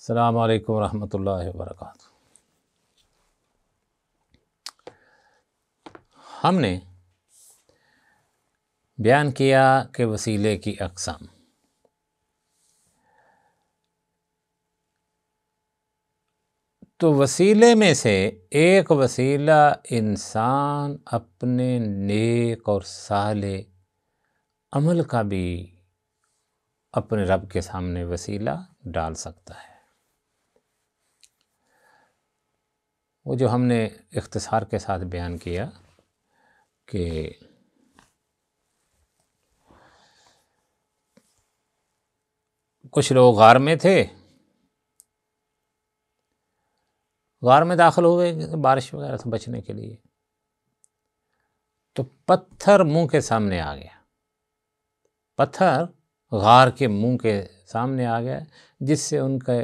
السلام علیکم ورحمۃ اللہ وبرکاتہ ہم نے بیان کیا کہ وسیلے کی اقسام تو وسیلے میں سے ایک وسیلہ انسان اپنے نیک اور صالح عمل کا بھی اپنے رب کے سامنے وسیلہ ڈال سکتا ہے وہ جو ہم نے اختصار کے ساتھ بیان کیا کہ کچھ لوگ غار میں تھے غار میں داخل ہو گئے بارش وغیرہ سے بچنے کے لیے تو پتھر منہ کے سامنے آ گیا پتھر غار کے منہ کے سامنے آ گیا جس سے ان کے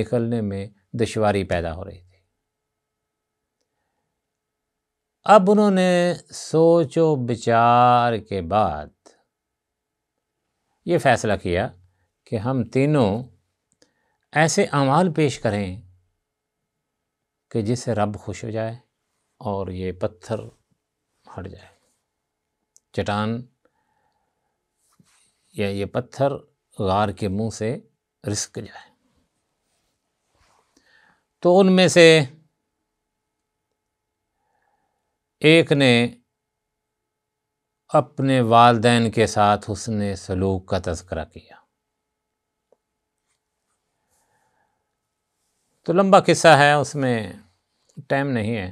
نکلنے میں دشواری پیدا ہو رہی تھی اب انہوں نے سوچ و بچار کے بعد یہ فیصلہ کیا کہ ہم تینوں ایسے اعمال پیش کریں کہ جس سے رب خوش ہو جائے اور یہ پتھر ہٹ جائے چٹان یا یہ پتھر غار کے منہ سے رسک جائے تو ان میں سے ایک نے اپنے والدین کے ساتھ اس نے سلوک کا تذکرہ کیا تو لمبا قصہ ہے اس میں ٹائم نہیں ہے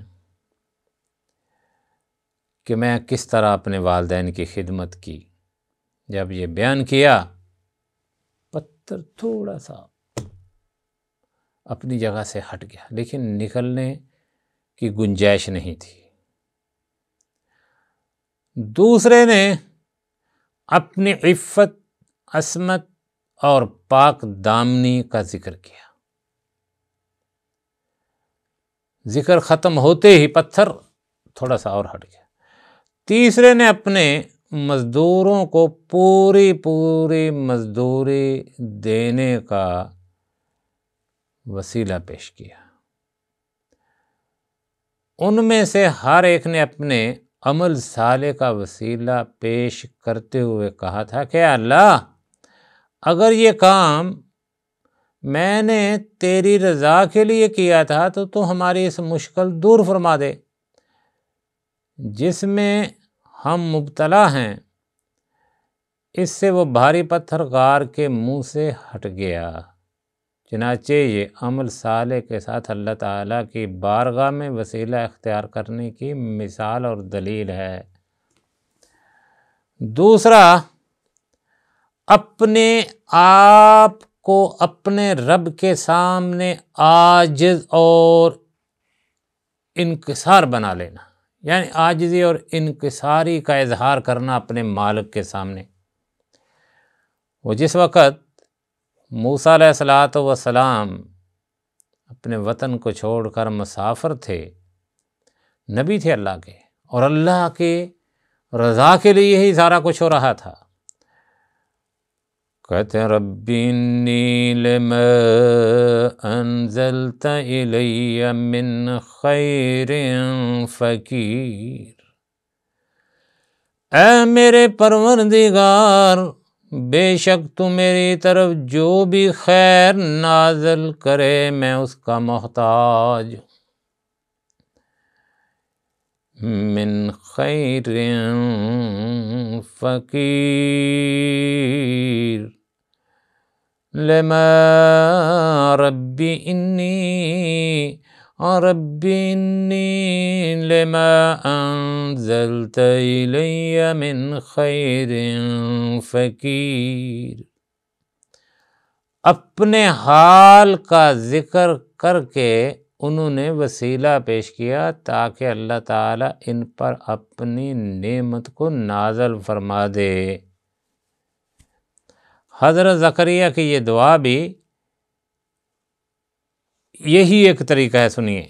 کہ میں کس طرح اپنے والدین کی خدمت کی جب یہ بیان کیا پتھر تھوڑا سا اپنی جگہ سے ہٹ گیا لیکن نکلنے کی گنجائش نہیں تھی دوسرے نے اپنی عفت عصمت اور پاک دامنی کا ذکر کیا ذکر ختم ہوتے ہی پتھر تھوڑا سا اور ہٹ گیا تیسرے نے اپنے مزدوروں کو پوری پوری مزدوری دینے کا وسیلہ پیش کیا ان میں سے ہر ایک نے اپنے عمل سالے کا وسیلہ پیش کرتے ہوئے کہا تھا کہ اللہ اگر یہ کام میں نے تیری رضا کے لیے کیا تھا تو تو ہماری اس مشکل دور فرما دے جس میں ہم مبتلا ہیں اس سے وہ بھاری پتھر غار کے منہ سے ہٹ گیا چنانچہ یہ عمل صالح کے ساتھ اللہ تعالیٰ کی بارگاہ میں وسیلہ اختیار کرنے کی مثال اور دلیل ہے دوسرا اپنے آپ کو اپنے رب کے سامنے آجز اور انکسار بنا لینا یعنی آجزی اور انکساری کا اظہار کرنا اپنے مالک کے سامنے وہ جس وقت موسیٰ علیہ السلام اپنے وطن کو چھوڑ کر مسافر تھے نبی تھے اللہ کے اور اللہ کے رضا کے لئے ہی سارا کچھ ہو رہا تھا کہتے ہیں ربی انی لما انزلت علی من خیر فقیر اے میرے پروردگار بے شک تو میری طرف جو بھی خیر نازل کرے میں اس کا محتاج من خیر فقیر لما انی لما من خیر فقیر اپنے حال کا ذکر کر کے انہوں نے وسیلہ پیش کیا تاکہ اللہ تعالیٰ ان پر اپنی نعمت کو نازل فرما دے حضرت زکریہ کی یہ دعا بھی یہی ایک طریقہ ہے سنیے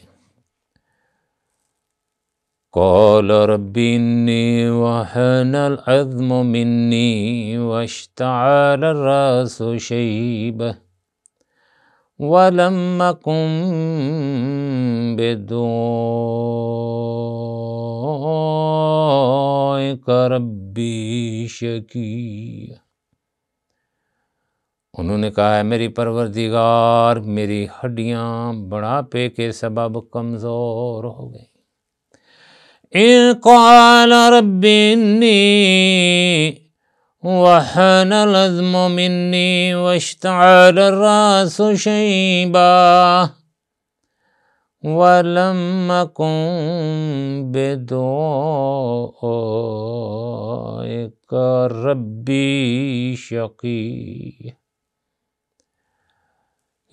قال رب إني وهن العظم مني واشتعل الرأس شيبة ولم أكن بدعائك ربي شكيه انہوں نے کہا ہے میری پروردگار میری ہڈیاں بڑا پے کے سبب کمزور ہو گئی وَحَنَ الْعَزْمُ مِنِّي وَاشْتَعَلَ شیبا شَيْبًا وَلَمَّكُمْ بِدُوَائِكَ ربی شکی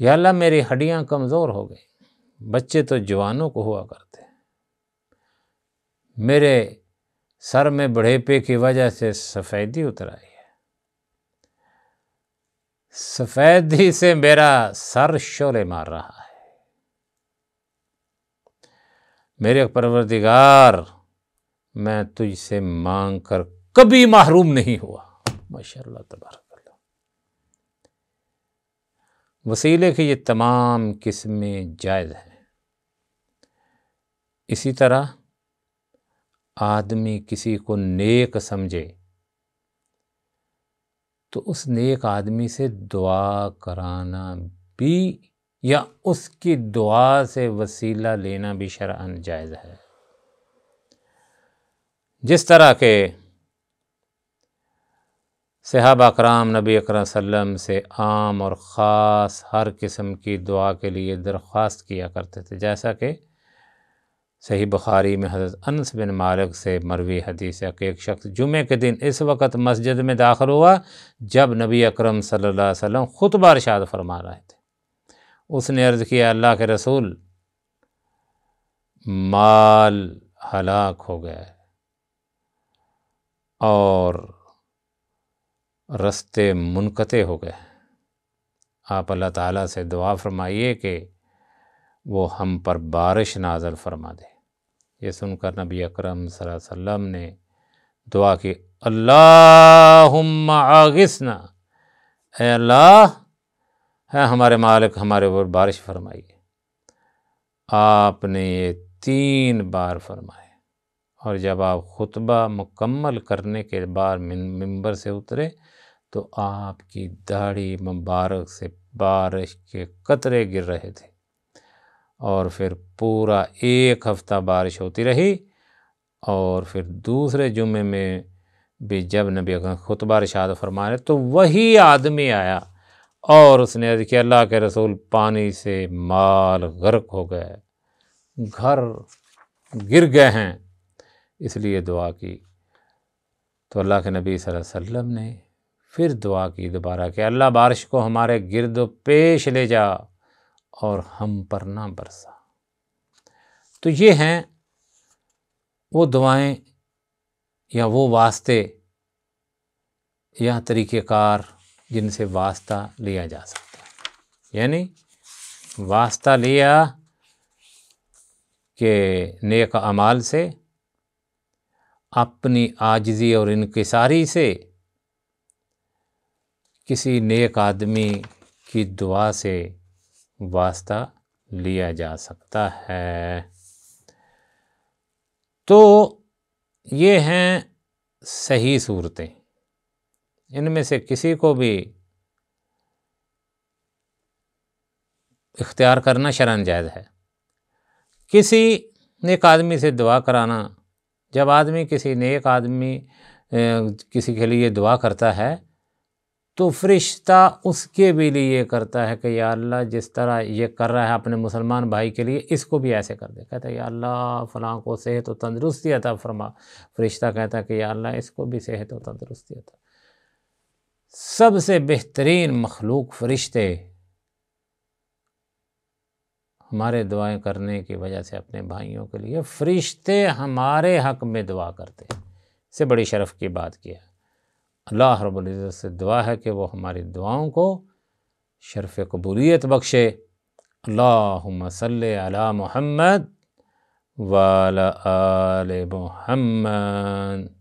یا اللہ میری ہڈیاں کمزور ہو گئی بچے تو جوانوں کو ہوا کرتے میرے سر میں بڑھے پے کی وجہ سے سفیدی اتر آئی ہے سفیدی سے میرا سر شولے مار رہا ہے میرے پروردگار میں تجھ سے مانگ کر کبھی محروم نہیں ہوا ماشاء اللہ تبارک وسیلے کی یہ تمام قسمیں جائز ہیں اسی طرح آدمی کسی کو نیک سمجھے تو اس نیک آدمی سے دعا کرانا بھی یا اس کی دعا سے وسیلہ لینا بھی شرعن جائز ہے جس طرح کہ صحابہ اکرام نبی اکرم علیہ سلم سے عام اور خاص ہر قسم کی دعا کے لیے درخواست کیا کرتے تھے جیسا کہ صحیح بخاری میں حضرت انس بن مالک سے مروی حدیث ہے کہ ایک شخص جمعے کے دن اس وقت مسجد میں داخل ہوا جب نبی اکرم صلی اللہ علیہ وسلم خطبہ ارشاد فرما رہے تھے اس نے عرض کیا اللہ کے رسول مال ہلاک ہو گیا اور رستے منقطع ہو گئے ہیں آپ اللہ تعالیٰ سے دعا فرمائیے کہ وہ ہم پر بارش نازل فرما دے یہ سن کر نبی اکرم صلی اللہ علیہ وسلم نے دعا کی اللہم آغسنا اے اللہ ہے ہمارے مالک ہمارے اوپر بارش فرمائیے آپ نے یہ تین بار فرمائے اور جب آپ خطبہ مکمل کرنے کے بار ممبر سے اترے تو آپ کی داڑھی مبارک سے بارش کے قطرے گر رہے تھے اور پھر پورا ایک ہفتہ بارش ہوتی رہی اور پھر دوسرے جمعے میں بھی جب نبی اکرم خطبہ رشاد رہے تو وہی آدمی آیا اور اس نے کہ اللہ کے رسول پانی سے مال غرق ہو گئے گھر گر گئے ہیں اس لیے دعا کی تو اللہ کے نبی صلی اللہ علیہ وسلم نے پھر دعا کی دوبارہ کہ اللہ بارش کو ہمارے گرد و پیش لے جا اور ہم پر نہ برسا تو یہ ہیں وہ دعائیں یا وہ واسطے یا طریقہ کار جن سے واسطہ لیا جا سکتا ہے یعنی واسطہ لیا کہ نیک اعمال سے اپنی آجزی اور انکساری سے کسی نیک آدمی کی دعا سے واسطہ لیا جا سکتا ہے تو یہ ہیں صحیح صورتیں ان میں سے کسی کو بھی اختیار کرنا شرن جائز ہے کسی نیک آدمی سے دعا کرانا جب آدمی کسی نیک آدمی کسی کے لیے دعا کرتا ہے تو فرشتہ اس کے بھی لیے یہ کرتا ہے کہ یا اللہ جس طرح یہ کر رہا ہے اپنے مسلمان بھائی کے لیے اس کو بھی ایسے کر دے کہتا ہے یا اللہ فلاں کو صحت و تندرستی عطا فرما فرشتہ کہتا ہے کہ یا اللہ اس کو بھی صحت و تندرستی عطا سب سے بہترین مخلوق فرشتے ہمارے دعائیں کرنے کی وجہ سے اپنے بھائیوں کے لیے فرشتے ہمارے حق میں دعا کرتے ہیں اس سے بڑی شرف کی بات کیا اللہ رب العزت سے دعا ہے کہ وہ ہماری دعاؤں کو شرف قبولیت بخشے اللہم صلی علی محمد وعلی آل محمد